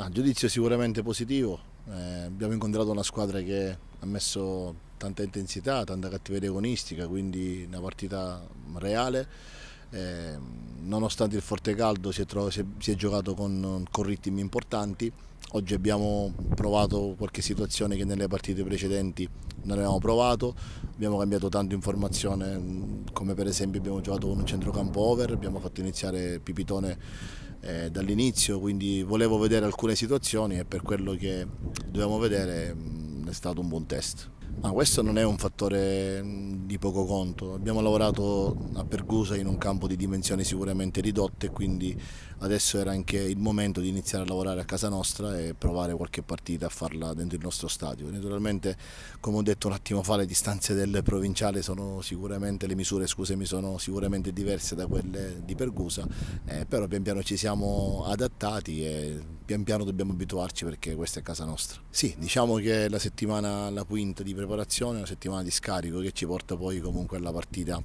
No, ah, giudizio sicuramente positivo, eh, abbiamo incontrato una squadra che ha messo tanta intensità, tanta cattiveria agonistica, quindi una partita reale. Eh, nonostante il forte caldo si è, trovato, si è, si è giocato con, con, ritmi importanti, oggi abbiamo provato qualche situazione che nelle partite precedenti non avevamo provato, abbiamo cambiato tanto informazione mm, come per esempio abbiamo giocato con un centrocampo over, abbiamo fatto iniziare Pipitone eh, dall'inizio, quindi volevo vedere alcune situazioni e per quello che dovevamo vedere mh, mm, è stato un buon test. Ma questo non è un fattore mm, di poco conto. Abbiamo lavorato a Pergusa in un campo di dimensioni sicuramente ridotte, quindi adesso era anche il momento di iniziare a lavorare a casa nostra e provare qualche partita a farla dentro il nostro stadio. Naturalmente, come ho detto un attimo fa, le distanze del provinciale sono sicuramente, le misure scusami, sono sicuramente diverse da quelle di Pergusa, eh, però pian piano ci siamo adattati e pian piano dobbiamo abituarci perché questa è casa nostra. Sì, diciamo che la settimana, la quinta di preparazione è una settimana di scarico che ci porta poi comunque alla partita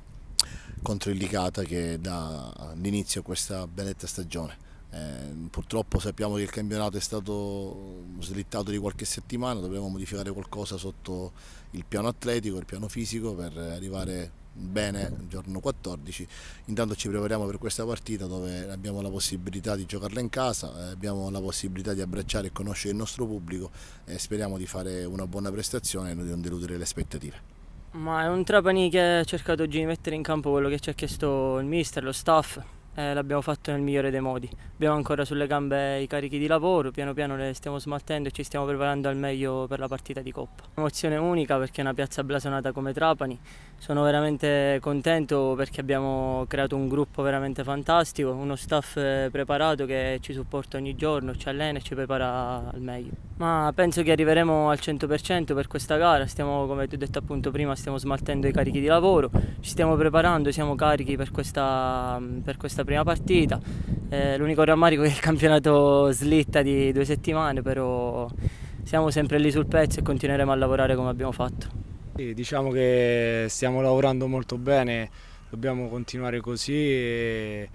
contro il Licata che dà l'inizio a questa benedetta stagione. Eh, purtroppo sappiamo che il campionato è stato slittato di qualche settimana, dobbiamo modificare qualcosa sotto il piano atletico, il piano fisico per arrivare bene giorno 14. Intanto ci prepariamo per questa partita dove abbiamo la possibilità di giocarla in casa, eh, abbiamo la possibilità di abbracciare e conoscere il nostro pubblico e speriamo di fare una buona prestazione e non deludere le aspettative. Ma è un Trapani che ha cercato oggi di mettere in campo quello che ci ha chiesto il mister, lo staff, eh, l'abbiamo fatto nel migliore dei modi. Abbiamo ancora sulle gambe i carichi di lavoro, piano piano le stiamo smaltendo e ci stiamo preparando al meglio per la partita di Coppa. Emozione unica perché è una piazza blasonata come Trapani, sono veramente contento perché abbiamo creato un gruppo veramente fantastico, uno staff eh, preparato che ci supporta ogni giorno, ci allena e ci prepara al meglio. Ma penso che arriveremo al 100% per questa gara, stiamo come ti ho detto appunto prima, stiamo smaltendo i carichi di lavoro, ci stiamo preparando, siamo carichi per questa, per questa prima partita. Eh, l'unico rammarico è che il campionato slitta di due settimane, però siamo sempre lì sul pezzo e continueremo a lavorare come abbiamo fatto. Sì, diciamo che stiamo lavorando molto bene, dobbiamo continuare così e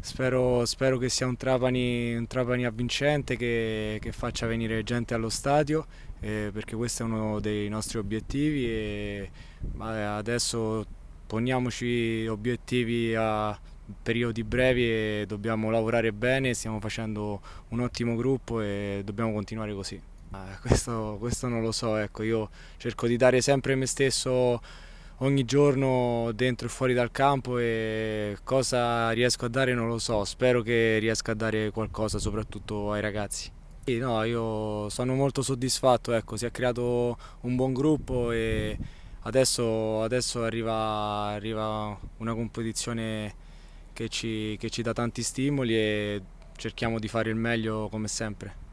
spero, spero che sia un Trapani, un Trapani avvincente che, che, faccia venire gente allo stadio eh, perché questo è uno dei nostri obiettivi e adesso poniamoci obiettivi a periodi brevi e dobbiamo lavorare bene, stiamo facendo un ottimo gruppo e dobbiamo continuare così. Questo, questo non lo so, ecco, io cerco di dare sempre me stesso ogni giorno dentro e fuori dal campo e cosa riesco a dare non lo so, spero che riesca a dare qualcosa soprattutto ai ragazzi. Sì, no, io sono molto soddisfatto, ecco, si è creato un buon gruppo e adesso, adesso arriva, arriva una competizione che ci, che ci dà tanti stimoli e cerchiamo di fare il meglio come sempre.